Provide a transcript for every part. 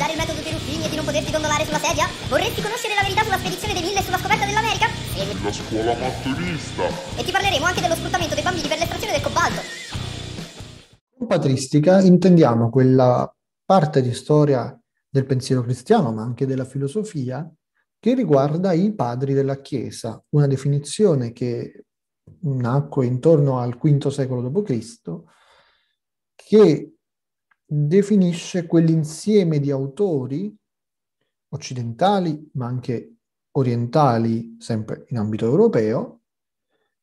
utilizzare il metodo dei Ruffini e di non poterti dondolare sulla sedia? Vorresti conoscere la verità sulla spedizione dei mille e sulla scoperta dell'America? E la scuola mattonista! E ti parleremo anche dello sfruttamento dei bambini per l'estrazione del cobalto. Con patristica intendiamo quella parte di storia del pensiero cristiano, ma anche della filosofia, che riguarda i padri della Chiesa, una definizione che nacque intorno al V secolo d.C., che definisce quell'insieme di autori occidentali, ma anche orientali, sempre in ambito europeo,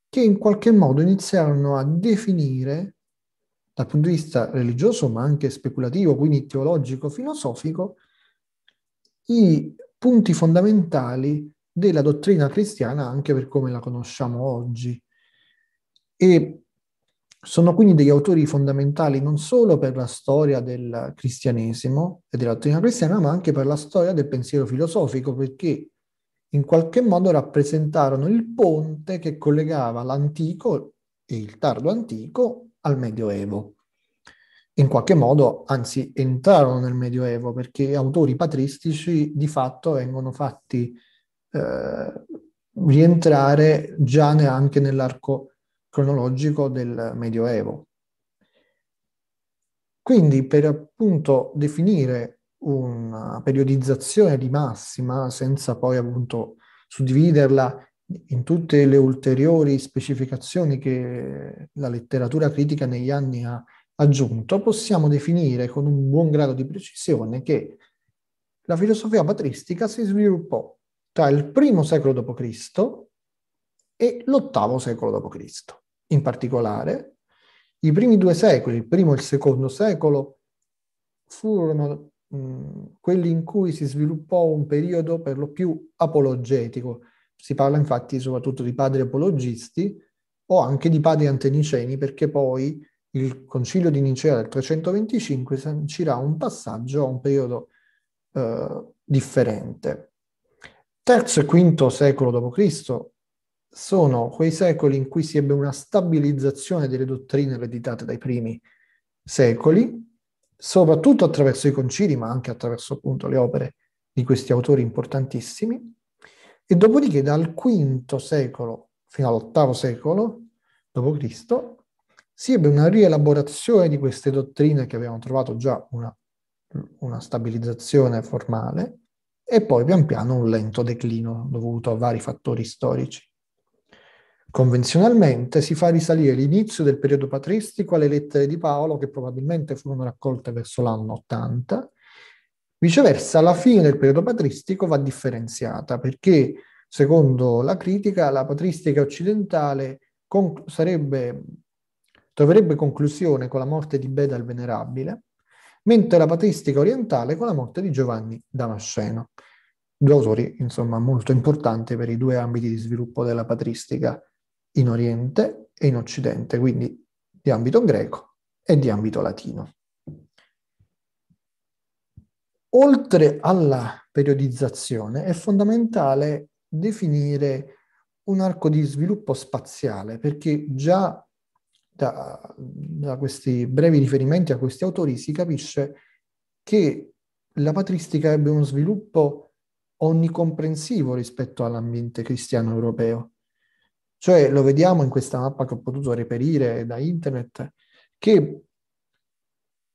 che in qualche modo iniziarono a definire dal punto di vista religioso, ma anche speculativo, quindi teologico, filosofico, i punti fondamentali della dottrina cristiana anche per come la conosciamo oggi. E sono quindi degli autori fondamentali non solo per la storia del cristianesimo e della dottrina cristiana, ma anche per la storia del pensiero filosofico, perché in qualche modo rappresentarono il ponte che collegava l'antico e il tardo antico al Medioevo. In qualche modo, anzi, entrarono nel Medioevo perché autori patristici di fatto vengono fatti eh, rientrare già neanche nell'arco antico cronologico del Medioevo. Quindi per appunto definire una periodizzazione di massima, senza poi appunto suddividerla in tutte le ulteriori specificazioni che la letteratura critica negli anni ha aggiunto, possiamo definire con un buon grado di precisione che la filosofia patristica si sviluppò tra il primo secolo d.C. e l'ottavo secolo d.C in particolare, i primi due secoli, il primo e il secondo secolo, furono mh, quelli in cui si sviluppò un periodo per lo più apologetico. Si parla infatti soprattutto di padri apologisti o anche di padri anteniceni, perché poi il concilio di Nicea del 325 sancirà un passaggio a un periodo eh, differente. Terzo e quinto secolo d.C sono quei secoli in cui si ebbe una stabilizzazione delle dottrine ereditate dai primi secoli, soprattutto attraverso i concili, ma anche attraverso appunto le opere di questi autori importantissimi, e dopodiché dal V secolo fino all'VIII secolo d.C. si ebbe una rielaborazione di queste dottrine che avevano trovato già una, una stabilizzazione formale, e poi pian piano un lento declino dovuto a vari fattori storici. Convenzionalmente si fa risalire l'inizio del periodo patristico alle lettere di Paolo che probabilmente furono raccolte verso l'anno 80. Viceversa, la fine del periodo patristico va differenziata perché, secondo la critica, la patristica occidentale con- sarebbe, troverebbe conclusione con la morte di Beda il Venerabile, mentre la patristica orientale con la morte di Giovanni Damasceno due autori insomma molto importanti per i due ambiti di sviluppo della patristica in Oriente e in Occidente, quindi di ambito greco e di ambito latino. Oltre alla periodizzazione è fondamentale definire un arco di sviluppo spaziale, perché già da, da, questi brevi riferimenti a questi autori si capisce che la patristica ebbe uno sviluppo onnicomprensivo rispetto all'ambiente cristiano europeo. Cioè lo vediamo in questa mappa che ho potuto reperire da internet, che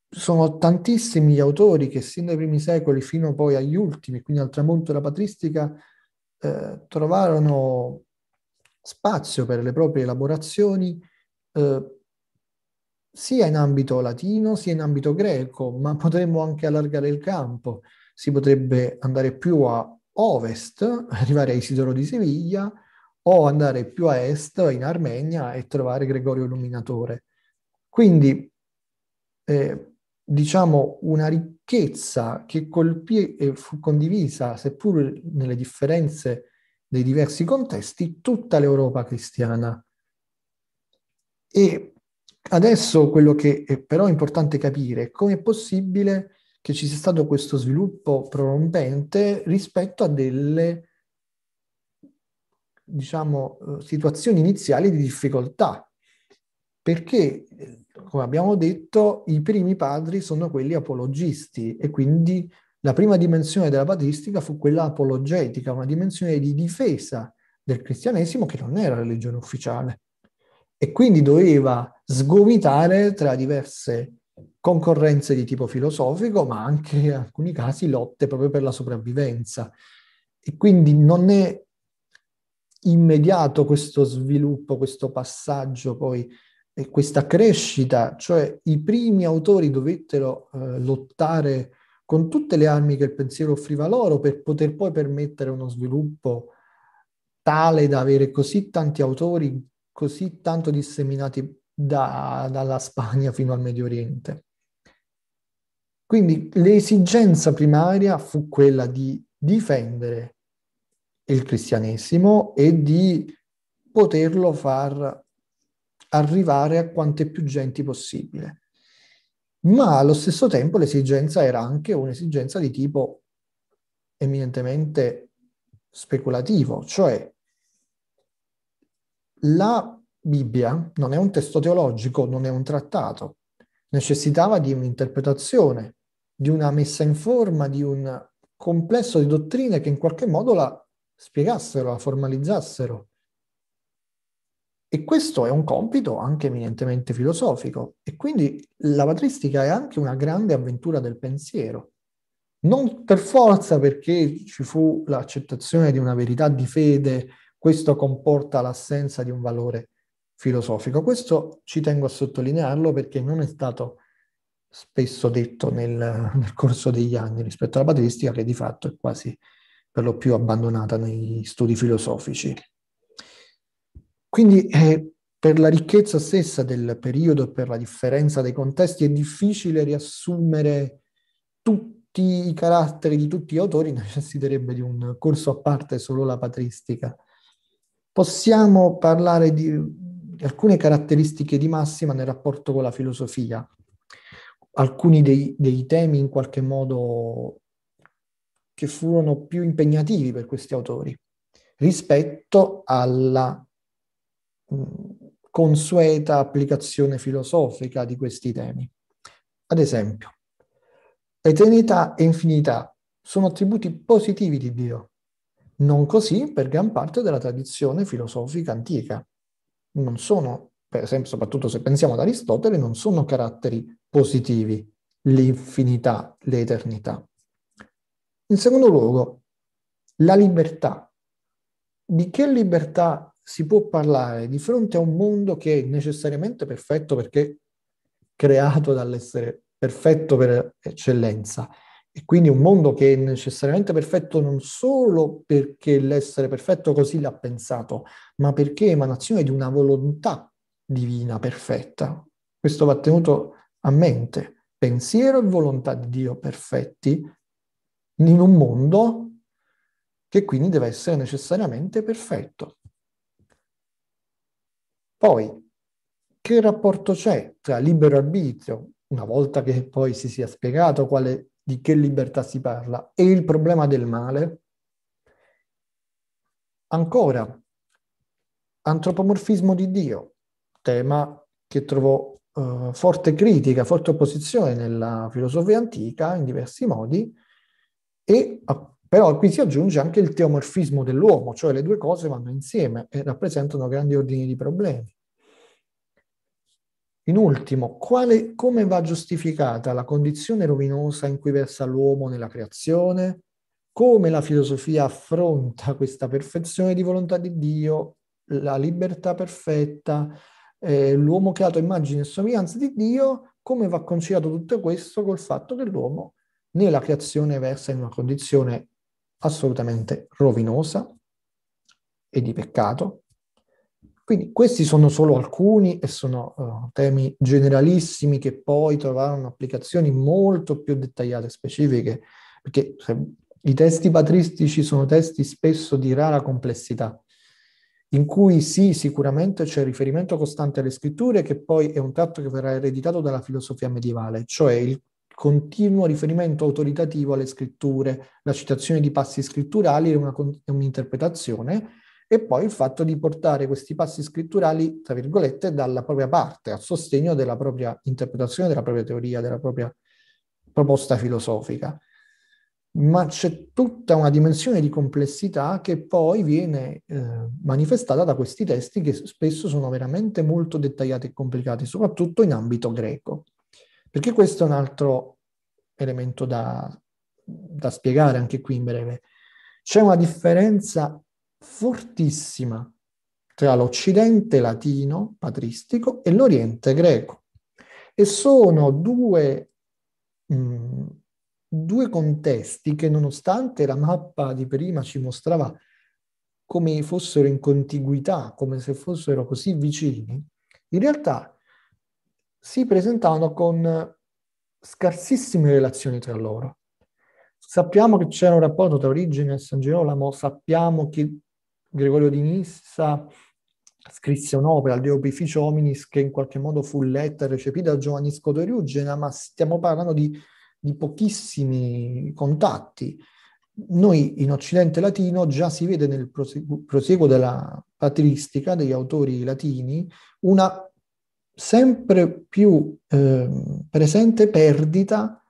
sono tantissimi gli autori che sin dai primi secoli fino poi agli ultimi, quindi al tramonto della patristica, eh, trovarono spazio per le proprie elaborazioni eh, sia in ambito latino sia in ambito greco, ma potremmo anche allargare il campo. Si potrebbe andare più a ovest, arrivare a Isidoro di Siviglia, o andare più a est in Armenia e trovare Gregorio Illuminatore. Quindi eh, diciamo una ricchezza che colpì e fu condivisa, seppur nelle differenze dei diversi contesti, tutta l'Europa cristiana. E adesso quello che è però importante capire è come è possibile che ci sia stato questo sviluppo prorompente rispetto a delle diciamo, eh, situazioni iniziali di difficoltà, perché, eh, come abbiamo detto, i primi padri sono quelli apologisti e quindi la prima dimensione della patristica fu quella apologetica, una dimensione di difesa del cristianesimo che non era religione ufficiale e quindi doveva sgomitare tra diverse concorrenze di tipo filosofico, ma anche in alcuni casi lotte proprio per la sopravvivenza. E quindi non è immediato questo sviluppo, questo passaggio poi e questa crescita, cioè i primi autori dovettero eh, lottare con tutte le armi che il pensiero offriva loro per poter poi permettere uno sviluppo tale da avere così tanti autori così tanto disseminati da, dalla Spagna fino al Medio Oriente. Quindi l'esigenza primaria fu quella di difendere il cristianesimo e di poterlo far arrivare a quante più genti possibile. Ma allo stesso tempo l'esigenza era anche un'esigenza di tipo eminentemente speculativo, cioè la Bibbia non è un testo teologico, non è un trattato, necessitava di un'interpretazione, di una messa in forma, di un complesso di dottrine che in qualche modo la spiegassero, la formalizzassero. E questo è un compito anche eminentemente filosofico e quindi la patristica è anche una grande avventura del pensiero. Non per forza perché ci fu l'accettazione di una verità di fede, questo comporta l'assenza di un valore filosofico. Questo ci tengo a sottolinearlo perché non è stato spesso detto nel, nel corso degli anni rispetto alla patristica che di fatto è quasi per lo più abbandonata nei studi filosofici. Quindi eh, per la ricchezza stessa del periodo e per la differenza dei contesti è difficile riassumere tutti i caratteri di tutti gli autori, necessiterebbe di un corso a parte solo la patristica. Possiamo parlare di alcune caratteristiche di massima nel rapporto con la filosofia, alcuni dei, dei temi in qualche modo che furono più impegnativi per questi autori rispetto alla mh, mm, consueta applicazione filosofica di questi temi. Ad esempio, eternità e infinità sono attributi positivi di Dio, non così per gran parte della tradizione filosofica antica. Non sono, per esempio, soprattutto se pensiamo ad Aristotele, non sono caratteri positivi l'infinità, l'eternità. In secondo luogo, la libertà. Di che libertà si può parlare di fronte a un mondo che è necessariamente perfetto perché creato dall'essere perfetto per eccellenza? E quindi un mondo che è necessariamente perfetto non solo perché l'essere perfetto così l'ha pensato, ma perché è emanazione di una volontà divina perfetta. Questo va tenuto a mente. Pensiero e volontà di Dio perfetti in un mondo che quindi deve essere necessariamente perfetto. Poi, che rapporto c'è tra libero arbitrio, una volta che poi si sia spiegato quale, di che libertà si parla, e il problema del male? Ancora, antropomorfismo di Dio, tema che trovò eh, forte critica, forte opposizione nella filosofia antica in diversi modi, e, ah, però qui si aggiunge anche il teomorfismo dell'uomo, cioè le due cose vanno insieme e rappresentano grandi ordini di problemi. In ultimo, quale, come va giustificata la condizione rovinosa in cui versa l'uomo nella creazione? Come la filosofia affronta questa perfezione di volontà di Dio, la libertà perfetta, eh, l'uomo creato immagine e somiglianza di Dio? Come va conciliato tutto questo col fatto che l'uomo né la creazione versa in una condizione assolutamente rovinosa e di peccato. Quindi questi sono solo alcuni e sono uh, temi generalissimi che poi trovarono applicazioni molto più dettagliate e specifiche, perché i testi patristici sono testi spesso di rara complessità, in cui sì, sicuramente c'è riferimento costante alle scritture, che poi è un tratto che verrà ereditato dalla filosofia medievale, cioè il continuo riferimento autoritativo alle scritture, la citazione di passi scritturali è, una, è un'interpretazione e poi il fatto di portare questi passi scritturali, tra virgolette, dalla propria parte, a sostegno della propria interpretazione, della propria teoria, della propria proposta filosofica. Ma c'è tutta una dimensione di complessità che poi viene eh, manifestata da questi testi che spesso sono veramente molto dettagliati e complicati, soprattutto in ambito greco. Perché questo è un altro elemento da, da spiegare anche qui in breve. C'è una differenza fortissima tra l'Occidente latino patristico e l'Oriente greco. E sono due, mh, mm, due contesti che nonostante la mappa di prima ci mostrava come fossero in contiguità, come se fossero così vicini, in realtà si presentavano con scarsissime relazioni tra loro. Sappiamo che c'era un rapporto tra Origine e San Girolamo, sappiamo che Gregorio di Nissa scrisse un'opera, De Opificio Hominis, che in qualche modo fu letta e recepita da Giovanni Scotoriugena, ma stiamo parlando di, di pochissimi contatti. Noi in Occidente latino già si vede nel proseguo, proseguo della patristica degli autori latini una sempre più eh, presente perdita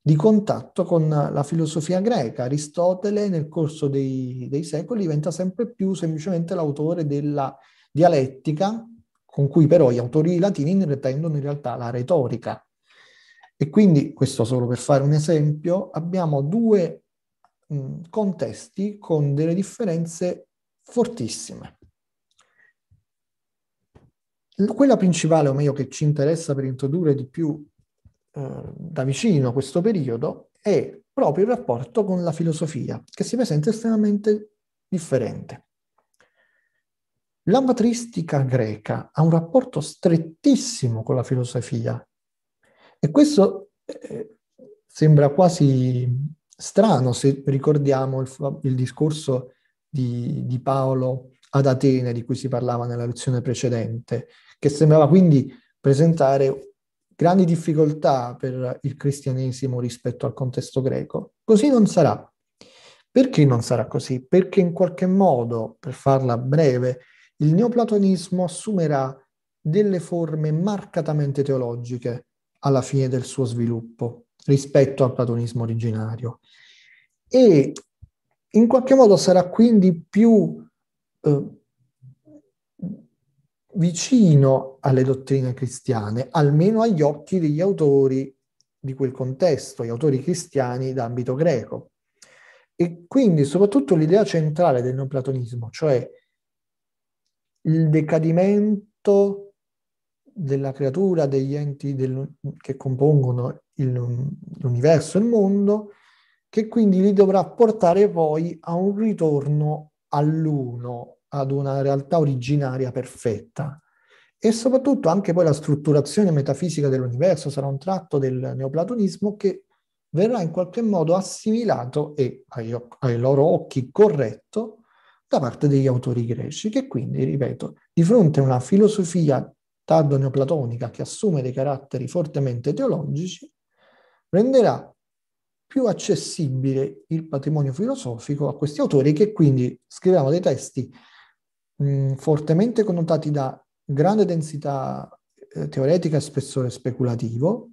di contatto con la filosofia greca. Aristotele nel corso dei, dei secoli diventa sempre più semplicemente l'autore della dialettica, con cui però gli autori latini intendono in realtà la retorica. E quindi, questo solo per fare un esempio, abbiamo due mh, contesti con delle differenze fortissime. Quella principale, o meglio che ci interessa per introdurre di più eh, da vicino questo periodo, è proprio il rapporto con la filosofia, che si presenta estremamente differente. La matristica greca ha un rapporto strettissimo con la filosofia e questo eh, sembra quasi strano se ricordiamo il, il discorso di, di Paolo ad Atene di cui si parlava nella lezione precedente, che sembrava quindi presentare grandi difficoltà per il cristianesimo rispetto al contesto greco. Così non sarà. Perché non sarà così? Perché in qualche modo, per farla breve, il neoplatonismo assumerà delle forme marcatamente teologiche alla fine del suo sviluppo rispetto al platonismo originario e in qualche modo sarà quindi più eh, vicino alle dottrine cristiane, almeno agli occhi degli autori di quel contesto, gli autori cristiani d'ambito greco. E quindi soprattutto l'idea centrale del neoplatonismo, cioè il decadimento della creatura, degli enti del, che compongono il, l'universo, il mondo, che quindi li dovrà portare poi a un ritorno all'uno, ad una realtà originaria perfetta. E soprattutto anche poi la strutturazione metafisica dell'universo sarà un tratto del neoplatonismo che verrà in qualche modo assimilato e ai, ai loro occhi corretto da parte degli autori greci, che quindi, ripeto, di fronte a una filosofia tardo neoplatonica che assume dei caratteri fortemente teologici, renderà più accessibile il patrimonio filosofico a questi autori che quindi scrivevano dei testi mh, fortemente connotati da grande densità eh, teoretica e spessore speculativo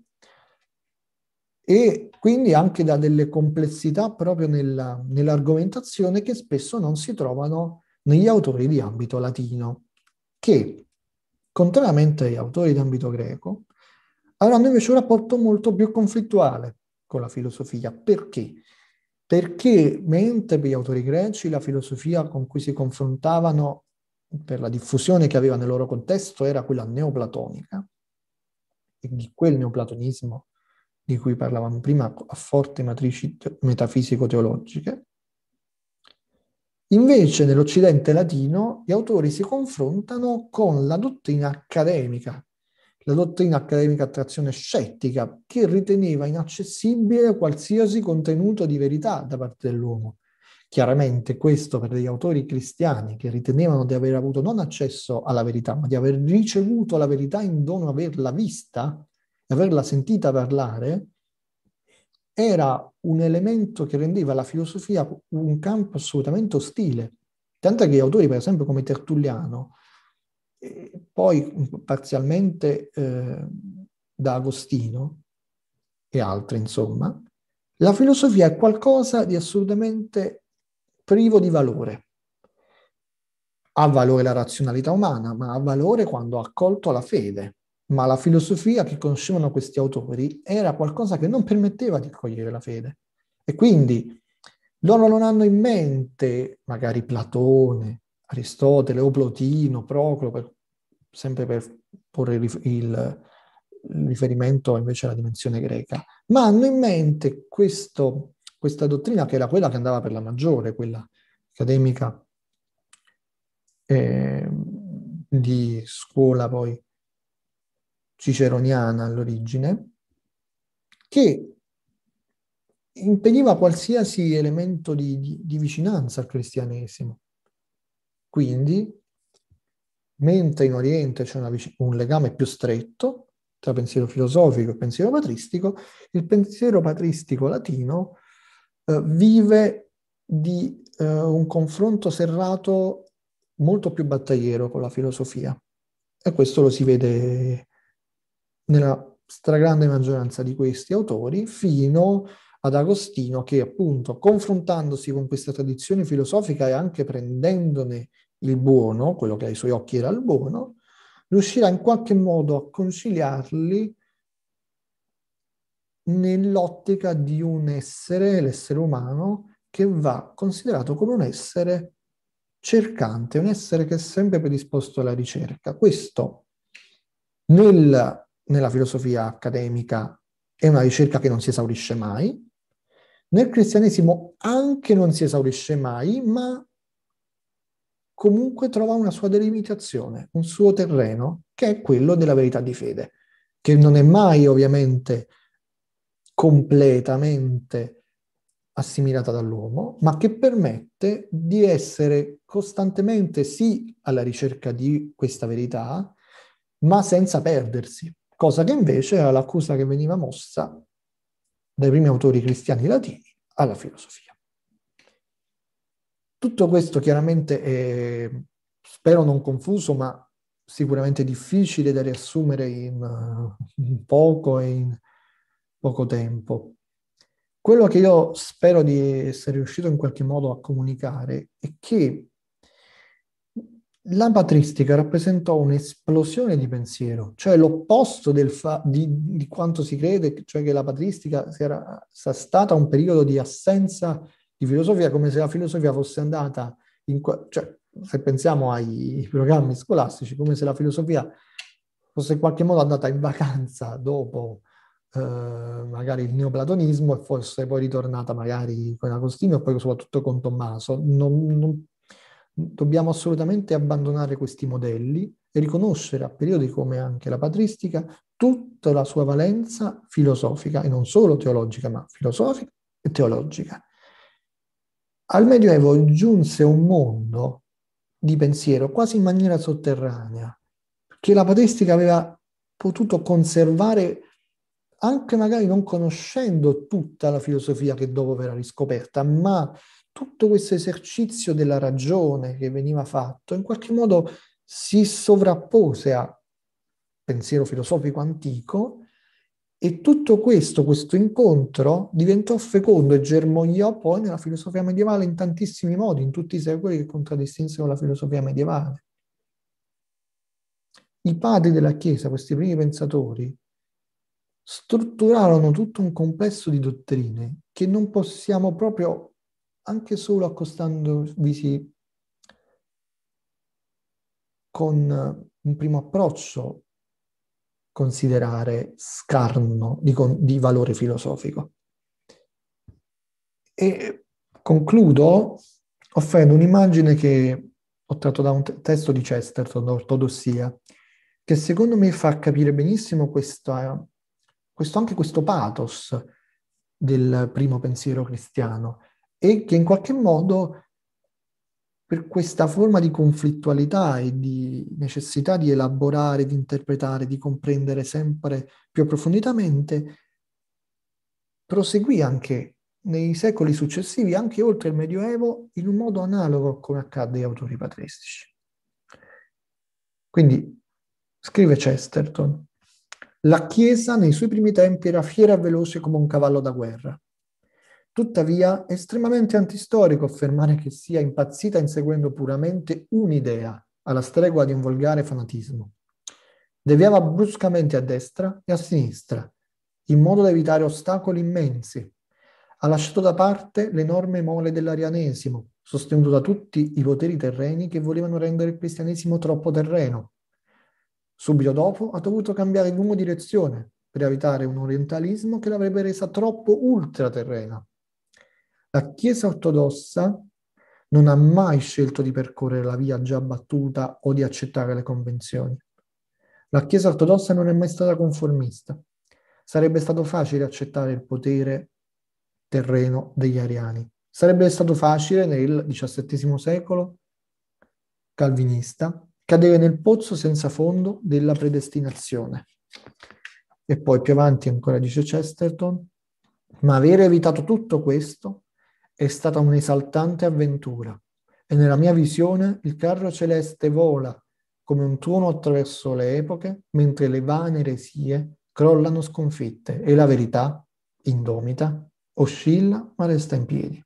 e quindi anche da delle complessità proprio nella, nell'argomentazione che spesso non si trovano negli autori di ambito latino, che, contrariamente agli autori di ambito greco, avranno invece un rapporto molto più conflittuale con la filosofia. Perché? Perché mentre per gli autori greci la filosofia con cui si confrontavano per la diffusione che aveva nel loro contesto era quella neoplatonica, e di quel neoplatonismo di cui parlavamo prima a forti matrici metafisico-teologiche. Invece nell'Occidente latino gli autori si confrontano con la dottrina accademica, la dottrina accademica a trazione scettica, che riteneva inaccessibile qualsiasi contenuto di verità da parte dell'uomo, Chiaramente questo per degli autori cristiani che ritenevano di aver avuto non accesso alla verità, ma di aver ricevuto la verità in dono averla vista e averla sentita parlare, era un elemento che rendeva la filosofia un campo assolutamente ostile. Tanto che gli autori, per esempio, come Tertulliano, eh, poi parzialmente eh, da Agostino e altri, insomma, la filosofia è qualcosa di assolutamente privo di valore. Ha valore la razionalità umana, ma ha valore quando ha accolto la fede. Ma la filosofia che conoscevano questi autori era qualcosa che non permetteva di accogliere la fede. E quindi loro non hanno in mente magari Platone, Aristotele o Plotino, Proclo, per, sempre per porre il, il riferimento invece alla dimensione greca, ma hanno in mente questo questa dottrina che era quella che andava per la maggiore, quella accademica eh, di scuola poi ciceroniana all'origine, che impediva qualsiasi elemento di, di, di vicinanza al cristianesimo. Quindi, mentre in Oriente c'è una, un legame più stretto tra pensiero filosofico e pensiero patristico, il pensiero patristico latino eh, vive di eh, un confronto serrato molto più battagliero con la filosofia e questo lo si vede nella stragrande maggioranza di questi autori fino ad Agostino che appunto confrontandosi con questa tradizione filosofica e anche prendendone il buono, quello che ai suoi occhi era il buono, riuscirà in qualche modo a conciliarli nell'ottica di un essere, l'essere umano, che va considerato come un essere cercante, un essere che è sempre predisposto alla ricerca. Questo nel, nella filosofia accademica è una ricerca che non si esaurisce mai, nel cristianesimo anche non si esaurisce mai, ma comunque trova una sua delimitazione, un suo terreno, che è quello della verità di fede, che non è mai ovviamente completamente assimilata dall'uomo, ma che permette di essere costantemente sì alla ricerca di questa verità, ma senza perdersi, cosa che invece era l'accusa che veniva mossa dai primi autori cristiani latini alla filosofia. Tutto questo chiaramente è, spero non confuso, ma sicuramente difficile da riassumere in, eh, in poco e in poco tempo. Quello che io spero di essere riuscito in qualche modo a comunicare è che la patristica rappresentò un'esplosione di pensiero, cioè l'opposto fa- di, di, quanto si crede, cioè che la patristica era, sia stata un periodo di assenza di filosofia, come se la filosofia fosse andata, in, cioè se pensiamo ai programmi scolastici, come se la filosofia fosse in qualche modo andata in vacanza dopo eh, magari il neoplatonismo e forse poi ritornata magari con Agostino e poi soprattutto con Tommaso. Non, non, dobbiamo assolutamente abbandonare questi modelli e riconoscere a periodi come anche la patristica tutta la sua valenza filosofica e non solo teologica, ma filosofica e teologica. Al Medioevo giunse un mondo di pensiero quasi in maniera sotterranea, che la patristica aveva potuto conservare anche magari non conoscendo tutta la filosofia che dopo verrà riscoperta, ma tutto questo esercizio della ragione che veniva fatto in qualche modo si sovrappose a pensiero filosofico antico e tutto questo, questo incontro diventò fecondo e germogliò poi nella filosofia medievale in tantissimi modi, in tutti i secoli che contraddistinsero la filosofia medievale. I padri della Chiesa, questi primi pensatori, strutturarono tutto un complesso di dottrine che non possiamo proprio, anche solo accostandovisi con un primo approccio, considerare scarno di, con, di valore filosofico. E concludo offrendo un'immagine che ho tratto da un t- testo di Chesterton, Ortodossia, che secondo me fa capire benissimo questa questo, anche questo pathos del primo pensiero cristiano e che in qualche modo per questa forma di conflittualità e di necessità di elaborare, di interpretare, di comprendere sempre più approfonditamente, proseguì anche nei secoli successivi, anche oltre il Medioevo, in un modo analogo come accadde agli autori patristici. Quindi, scrive Chesterton, la Chiesa nei suoi primi tempi era fiera e veloce come un cavallo da guerra. Tuttavia, è estremamente antistorico affermare che sia impazzita inseguendo puramente un'idea, alla stregua di un volgare fanatismo. Deviava bruscamente a destra e a sinistra, in modo da evitare ostacoli immensi. Ha lasciato da parte l'enorme mole dell'arianesimo, sostenuto da tutti i poteri terreni che volevano rendere il cristianesimo troppo terreno, Subito dopo ha dovuto cambiare il lungo direzione per evitare un orientalismo che l'avrebbe resa troppo ultraterrena. La Chiesa ortodossa non ha mai scelto di percorrere la via già battuta o di accettare le convenzioni. La Chiesa ortodossa non è mai stata conformista. Sarebbe stato facile accettare il potere terreno degli ariani. Sarebbe stato facile nel XVII secolo calvinista cadere nel pozzo senza fondo della predestinazione. E poi più avanti ancora dice Chesterton, ma aver evitato tutto questo è stata un'esaltante avventura e nella mia visione il carro celeste vola come un tuono attraverso le epoche, mentre le vane eresie crollano sconfitte e la verità, indomita, oscilla ma resta in piedi.